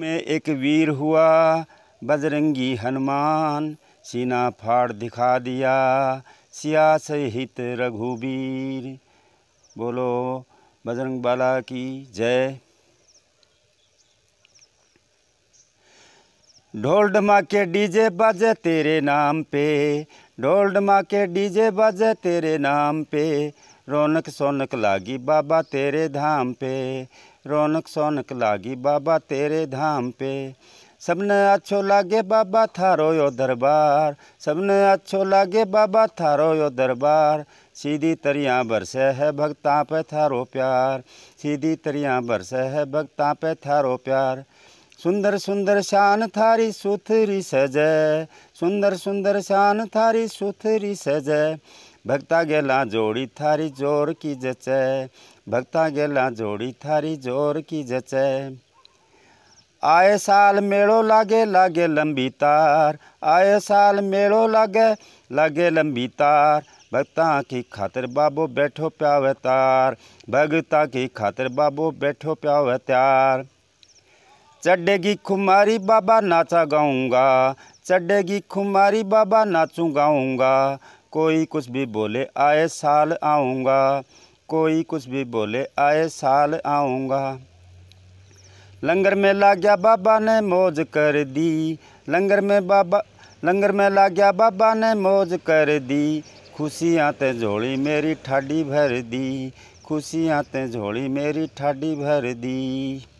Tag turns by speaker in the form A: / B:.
A: में एक वीर हुआ बजरंगी हनुमान सीना फाड़ दिखा दिया सिया सहित रघुवीर बोलो बजरंग बाला की जय ढोल के डीजे बजे तेरे नाम पे ढोल के डीजे बजे तेरे नाम पे रौनक सोनक लागी बाबा तेरे धाम पे रौनक सोनक लागी बाबा तेरे धाम पे सबने अच्छो लागे बाबा थारो यो दरबार सबने अच्छो लागे बाबा थारो यो दरबार सीधी तरिया बरसे है भक्ता पे थारो प्यार सीधी तरिया बरसे है भक्ता पे थारो प्यार सुंदर सुंदर शान थारी सुथरी सज सुंदर सुंदर शान थारी सुथरी सज भक्ता गेला जोड़ी थारी जोर की जचय भक्ता गेला जोड़ी थारी जोर की जचय आए साल मेड़ो लागे लागे लंबी तार आए साल मेड़ो लागे लागे लंबी तार भक्ता की खातिर बाबो बैठो प्याव तार भगता की खातिर बाबो बैठो प्याव त्यार चढ़ेगी खुमारी बाबा नाचा गाऊंगा चढ़ेगी खुमारी बाबा नाचू गाऊंगा कोई कुछ भी बोले आए साल आऊंगा कोई कुछ भी बोले आए साल आऊंगा लंगर में ला गया बाबा ने मौज कर दी लंगर में बाबा लंगर में ला गया बाबा ने मौज कर दी खुशियाँ ते झोली मेरी ठाडी भर दी खुशियाँ ते झोली मेरी ठाडी भर दी